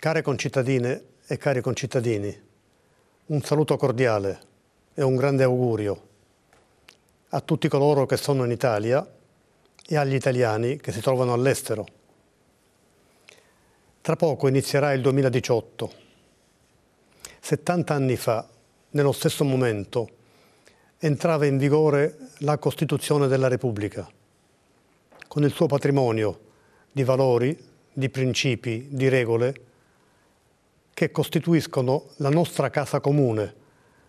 Care concittadine e cari concittadini, un saluto cordiale e un grande augurio a tutti coloro che sono in Italia e agli italiani che si trovano all'estero. Tra poco inizierà il 2018. 70 anni fa, nello stesso momento, entrava in vigore la Costituzione della Repubblica, con il suo patrimonio di valori, di principi, di regole, che costituiscono la nostra casa comune,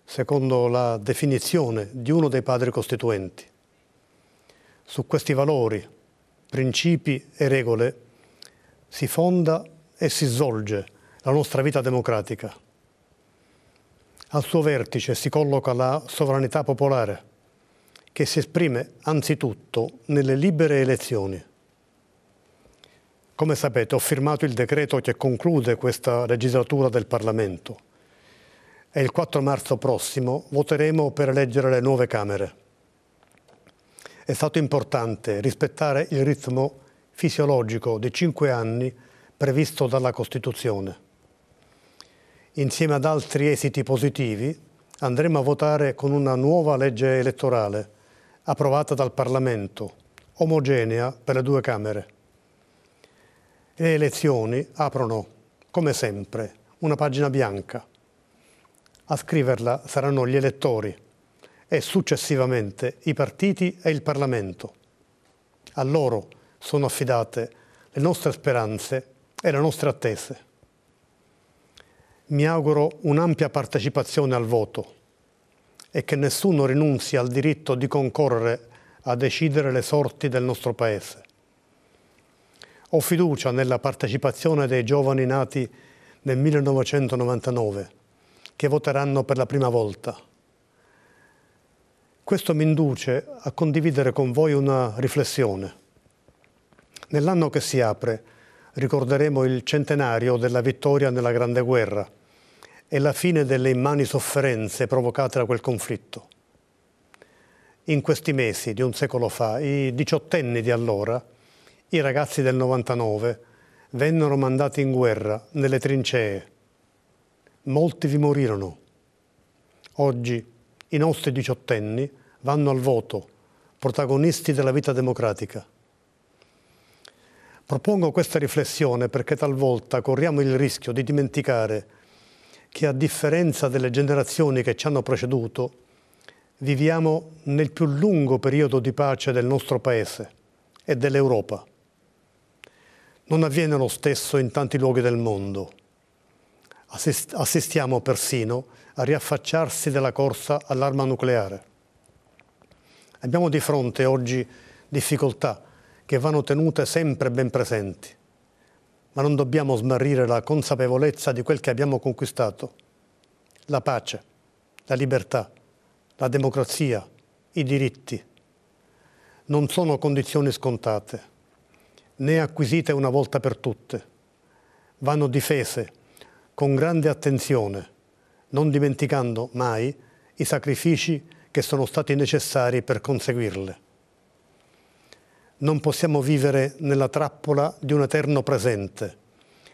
secondo la definizione di uno dei padri costituenti. Su questi valori, principi e regole si fonda e si svolge la nostra vita democratica. Al suo vertice si colloca la sovranità popolare, che si esprime anzitutto nelle libere elezioni. Come sapete ho firmato il decreto che conclude questa legislatura del Parlamento e il 4 marzo prossimo voteremo per eleggere le nuove Camere. È stato importante rispettare il ritmo fisiologico di cinque anni previsto dalla Costituzione. Insieme ad altri esiti positivi andremo a votare con una nuova legge elettorale approvata dal Parlamento, omogenea per le due Camere. Le elezioni aprono, come sempre, una pagina bianca. A scriverla saranno gli elettori e successivamente i partiti e il Parlamento. A loro sono affidate le nostre speranze e le nostre attese. Mi auguro un'ampia partecipazione al voto e che nessuno rinunzi al diritto di concorrere a decidere le sorti del nostro Paese. Ho fiducia nella partecipazione dei giovani nati nel 1999 che voteranno per la prima volta. Questo mi induce a condividere con voi una riflessione. Nell'anno che si apre ricorderemo il centenario della vittoria nella Grande Guerra e la fine delle immani sofferenze provocate da quel conflitto. In questi mesi di un secolo fa, i diciottenni di allora i ragazzi del 99 vennero mandati in guerra nelle trincee. Molti vi morirono. Oggi i nostri diciottenni vanno al voto, protagonisti della vita democratica. Propongo questa riflessione perché talvolta corriamo il rischio di dimenticare che a differenza delle generazioni che ci hanno preceduto, viviamo nel più lungo periodo di pace del nostro Paese e dell'Europa. Non avviene lo stesso in tanti luoghi del mondo. Assistiamo persino a riaffacciarsi della corsa all'arma nucleare. Abbiamo di fronte oggi difficoltà che vanno tenute sempre ben presenti, ma non dobbiamo smarrire la consapevolezza di quel che abbiamo conquistato, la pace, la libertà, la democrazia, i diritti. Non sono condizioni scontate né acquisite una volta per tutte. Vanno difese con grande attenzione, non dimenticando mai i sacrifici che sono stati necessari per conseguirle. Non possiamo vivere nella trappola di un eterno presente,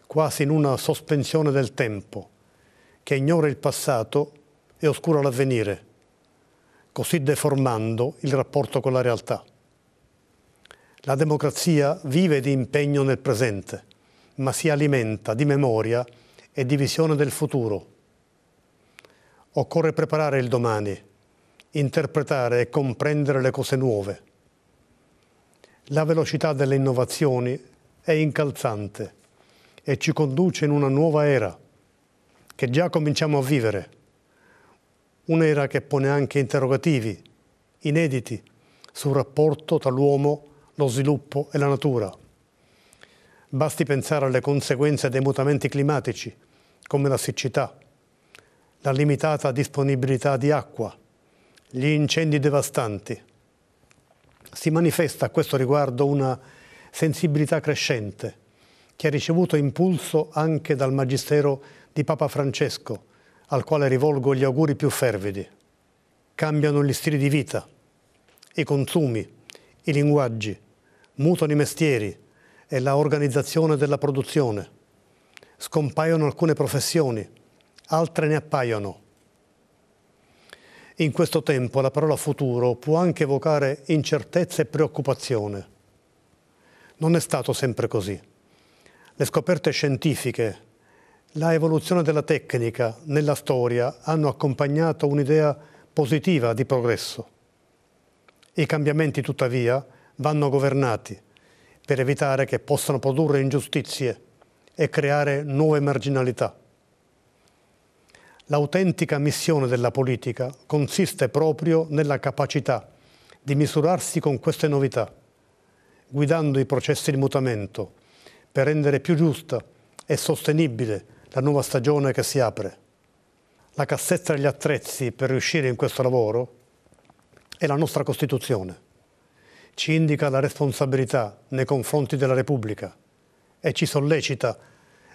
quasi in una sospensione del tempo, che ignora il passato e oscura l'avvenire, così deformando il rapporto con la realtà. La democrazia vive di impegno nel presente, ma si alimenta di memoria e di visione del futuro. Occorre preparare il domani, interpretare e comprendere le cose nuove. La velocità delle innovazioni è incalzante e ci conduce in una nuova era che già cominciamo a vivere, un'era che pone anche interrogativi, inediti, sul rapporto tra l'uomo e lo sviluppo e la natura. Basti pensare alle conseguenze dei mutamenti climatici, come la siccità, la limitata disponibilità di acqua, gli incendi devastanti. Si manifesta a questo riguardo una sensibilità crescente che ha ricevuto impulso anche dal Magistero di Papa Francesco, al quale rivolgo gli auguri più fervidi. Cambiano gli stili di vita, i consumi, i linguaggi, mutano i mestieri e la organizzazione della produzione. Scompaiono alcune professioni, altre ne appaiono. In questo tempo la parola futuro può anche evocare incertezza e preoccupazione. Non è stato sempre così. Le scoperte scientifiche, la evoluzione della tecnica nella storia hanno accompagnato un'idea positiva di progresso. I cambiamenti, tuttavia, vanno governati per evitare che possano produrre ingiustizie e creare nuove marginalità. L'autentica missione della politica consiste proprio nella capacità di misurarsi con queste novità, guidando i processi di mutamento per rendere più giusta e sostenibile la nuova stagione che si apre. La cassetta degli attrezzi per riuscire in questo lavoro è la nostra Costituzione ci indica la responsabilità nei confronti della Repubblica e ci sollecita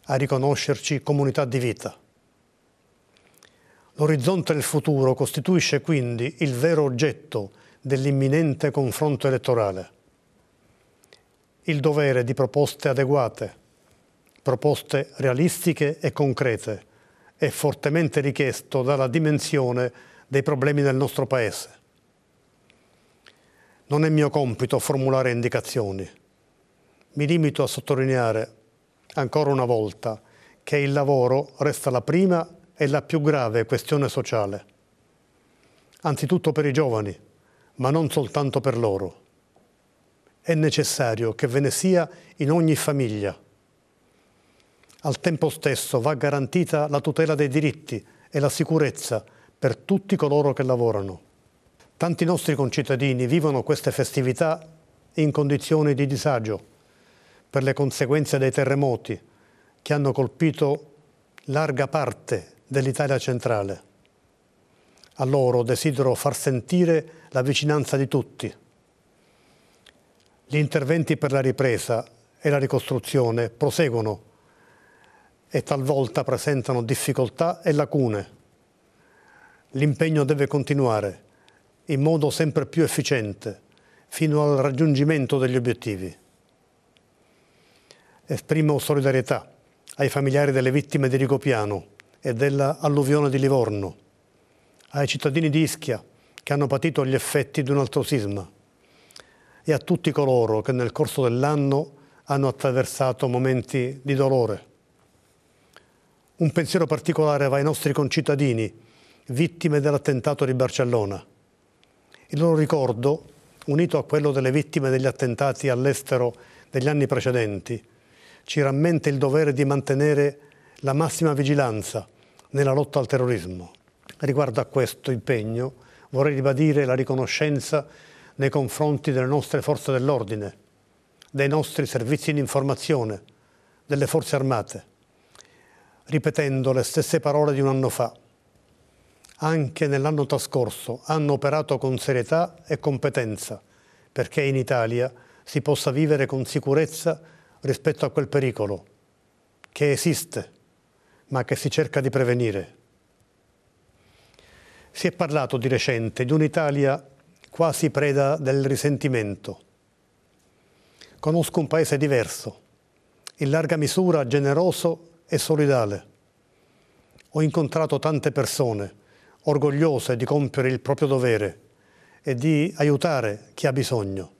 a riconoscerci comunità di vita. L'orizzonte del futuro costituisce quindi il vero oggetto dell'imminente confronto elettorale. Il dovere di proposte adeguate, proposte realistiche e concrete, è fortemente richiesto dalla dimensione dei problemi del nostro Paese non è mio compito formulare indicazioni. Mi limito a sottolineare ancora una volta che il lavoro resta la prima e la più grave questione sociale. Anzitutto per i giovani, ma non soltanto per loro. È necessario che ve ne sia in ogni famiglia. Al tempo stesso va garantita la tutela dei diritti e la sicurezza per tutti coloro che lavorano. Tanti nostri concittadini vivono queste festività in condizioni di disagio per le conseguenze dei terremoti che hanno colpito larga parte dell'Italia centrale. A loro desidero far sentire la vicinanza di tutti. Gli interventi per la ripresa e la ricostruzione proseguono e talvolta presentano difficoltà e lacune. L'impegno deve continuare in modo sempre più efficiente fino al raggiungimento degli obiettivi. Esprimo solidarietà ai familiari delle vittime di Rigopiano e dell'alluvione di Livorno, ai cittadini di Ischia che hanno patito gli effetti di un altro sisma e a tutti coloro che nel corso dell'anno hanno attraversato momenti di dolore. Un pensiero particolare va ai nostri concittadini, vittime dell'attentato di Barcellona, il loro ricordo, unito a quello delle vittime degli attentati all'estero degli anni precedenti, ci rammenta il dovere di mantenere la massima vigilanza nella lotta al terrorismo. Riguardo a questo impegno vorrei ribadire la riconoscenza nei confronti delle nostre forze dell'ordine, dei nostri servizi di informazione, delle forze armate, ripetendo le stesse parole di un anno fa anche nell'anno trascorso hanno operato con serietà e competenza perché in Italia si possa vivere con sicurezza rispetto a quel pericolo che esiste ma che si cerca di prevenire. Si è parlato di recente di un'Italia quasi preda del risentimento. Conosco un paese diverso, in larga misura generoso e solidale. Ho incontrato tante persone orgogliose di compiere il proprio dovere e di aiutare chi ha bisogno.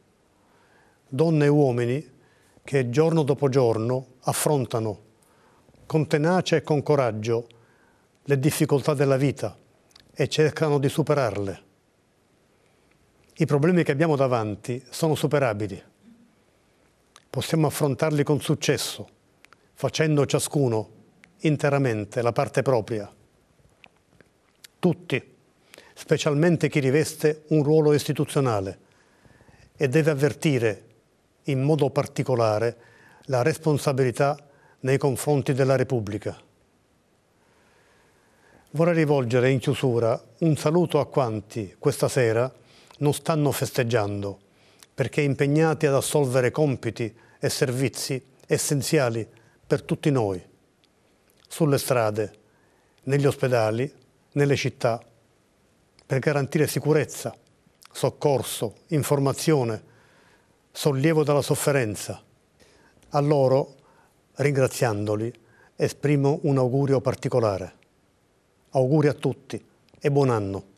Donne e uomini che giorno dopo giorno affrontano con tenacia e con coraggio le difficoltà della vita e cercano di superarle. I problemi che abbiamo davanti sono superabili. Possiamo affrontarli con successo, facendo ciascuno interamente la parte propria tutti, specialmente chi riveste un ruolo istituzionale e deve avvertire in modo particolare la responsabilità nei confronti della Repubblica. Vorrei rivolgere in chiusura un saluto a quanti questa sera non stanno festeggiando perché impegnati ad assolvere compiti e servizi essenziali per tutti noi, sulle strade, negli ospedali nelle città per garantire sicurezza, soccorso, informazione, sollievo dalla sofferenza. A loro, ringraziandoli, esprimo un augurio particolare. Auguri a tutti e buon anno.